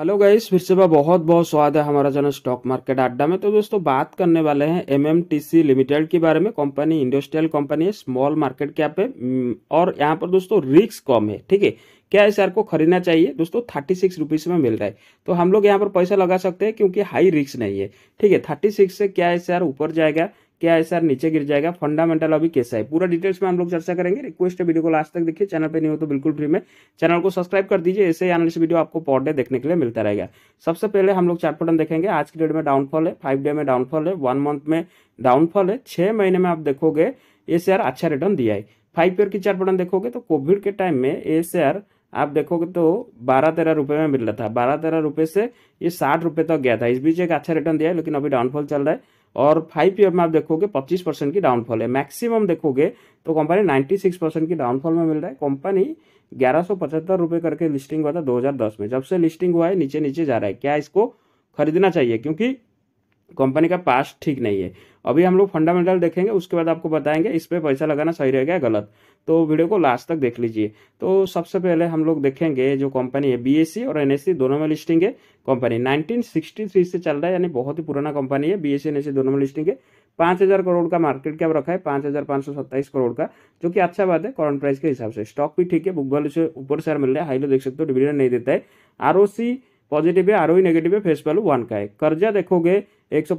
hello guys फिर से बहुत बहुत स्वागत है हमारा चैनल स्टॉक मार्केट अड्डा में तो दोस्तों बात करने वाले हैं एमएमटीसी लिमिटेड के बारे में कंपनी इंडस्ट्रियल कंपनी है स्मॉल मार्केट कैप है हम्म, और यहाँ पर दोस्तों रिक्स कम है ठीक है क्या इस को खरीदना चाहिए दोस्तों थर्टी सिक्स रुपीज़ में मिल रहा है तो हम लोग यहाँ पर पैसा लगा सकते हैं क्योंकि हाई रिक्स नहीं है ठीक है थर्टी सिक्स से क्या इस ऊपर जाएगा क्या है सर नीचे गिर जाएगा फंडामेंटल अभी कैसा है पूरा डिटेल्स में हम लोग चर्चा करेंगे रिक्वेस्ट है वीडियो को लास्ट तक देखिए चैनल पर नहीं हो तो बिल्कुल फ्री में चैनल को सब्सक्राइब कर दीजिए ऐसे एनालिस वीडियो आपको पर डे देखने के लिए मिलता रहेगा सबसे पहले हम लोग चार्ट देखेंगे आज की डेट में डाउनफॉल है फाइव डे में डाउनफॉल है वन मंथ में डाउनफॉल है छह महीने में आप देखोगे ये शेयर अच्छा रिटर्न दिया है फाइव ईयर की चार्ट देखोगे तो कोविड के टाइम में ये शेयर आप देखोगे तो बारह तेरह रुपये में मिल रहा था बारह तेरह रुपये से ये साठ रुपये तक गया था इस बीच एक अच्छा रिटर्न दिया है लेकिन अभी डाउनफॉल चल रहा है और फाइव ईयर में आप देखोगे पच्चीस परसेंट की डाउनफॉल है मैक्सिमम देखोगे तो कंपनी नाइन्टी सिक्स परसेंट की डाउनफॉल में मिल रहा है कंपनी ग्यारह सौ पचहत्तर रुपये करके लिस्टिंग हुआ था दो हज़ार दस में जब से लिस्टिंग हुआ है नीचे नीचे जा रहा है क्या इसको खरीदना चाहिए क्योंकि कंपनी का पास ठीक नहीं है अभी हम लोग फंडामेंटल देखेंगे उसके बाद आपको बताएंगे इस पर पैसा लगाना सही रहेगा या गलत तो वीडियो को लास्ट तक देख लीजिए तो सबसे पहले हम लोग देखेंगे जो कंपनी है बीएससी e और एनएससी e दोनों में लिस्टिंग है कंपनी 1963 से चल रहा है यानी बहुत ही पुराना कंपनी है बी एनएससी e दोनों में लिस्टिंग है पाँच हज़ार करोड़ का मार्केट कैप रखा है पाँच हज़ार पाँच सौ सत्ताईस करोड़ का जो कि अच्छा बात है करंट प्राइस के हिसाब से स्टॉक भी ठीक है बुक वैल्यू से ऊपर शेयर मिल रहा है हाई देख सकते हो डिविडेंड नहीं देता है आर पॉजिटिव है आर नेगेटिव है फेस वैल्यू वन का है कर्जा देखोगे एक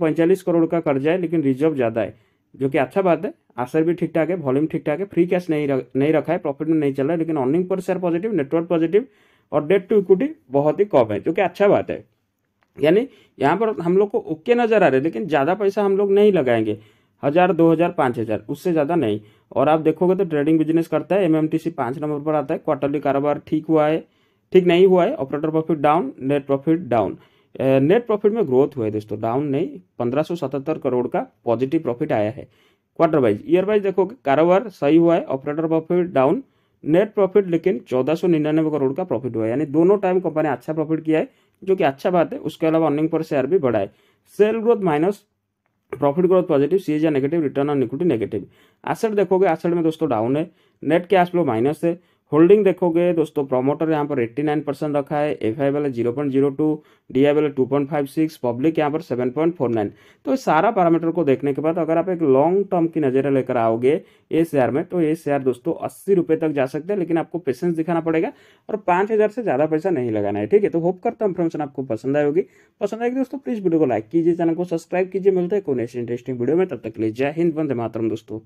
करोड़ का कर्जा है लेकिन रिजर्व ज़्यादा है जो कि अच्छा बात है असर भी ठीक ठाक है वॉल्यूम ठीक ठाक है फ्री कैश नहीं रख, नहीं रखा है प्रॉफिट में नहीं चल रहा है लेकिन earning per share positive network positive और डेट टू इक्विटी बहुत ही कम है जो कि अच्छा बात है यानी यहाँ पर हम लोग को ओके नज़र आ रहे लेकिन ज़्यादा पैसा हम लोग नहीं लगाएंगे हज़ार दो हज़ार पाँच हज़ार उससे ज़्यादा नहीं और आप देखोगे तो ट्रेडिंग बिजनेस करता है एम एम टी सी पाँच नंबर पर आता है क्वार्टरली कारोबार ठीक हुआ है ठीक नहीं हुआ है operator profit down net profit down net profit में ग्रोथ हुआ है दोस्तों डाउन नहीं पंद्रह करोड़ का पॉजिटिव प्रॉफिट आया है क्वार्टर वाइज ईयर वाइज देखोगे कारोबार सही हुआ है operator profit down net profit लेकिन चौदह सौ निन्यानवे करोड़ का प्रॉफिट हुआ है यानी दोनों टाइम कंपनी अच्छा प्रॉफिट किया है जो कि अच्छा बात है उसके अलावा अर्निंग पर शेयर भी बढ़ा है sale growth minus profit growth positive सी या negative return on equity negative asset देखोगे एसेट में दोस्तों डाउन है नेट कैश फ्लो माइनस है होल्डिंग देखोगे दोस्तों प्रमोटर यहाँ पर 89 परसेंट रखा है एफ आई वाले zero point zero two D I वाला two point five six public यहाँ पर सेवन पॉइंट फोर नाइन तो सारा पैरामीटर को देखने के बाद अगर आप एक लॉन्ग टर्म की नज़र लेकर आओगे ए शेयर में तो ये शेयर दोस्तों अस्सी रुपये तक जा सकते हैं लेकिन आपको पेशेंस दिखाना पड़ेगा और पाँच हज़ार से ज़्यादा पैसा नहीं लगाना है ठीक है तो होप करता हूँ इन्फॉर्मेशन आपको पसंद आएगी पसंद आएगी दोस्तों प्लीज़ वीडियो को लाइक कीजिए चैनल को सब्सक्राइब कीजिए मिलता है कोई नेक्स्ट इंटरेस्टिंग वीडियो में तब तक लीजिए जय हिंद वंदे मातरम दोस्तों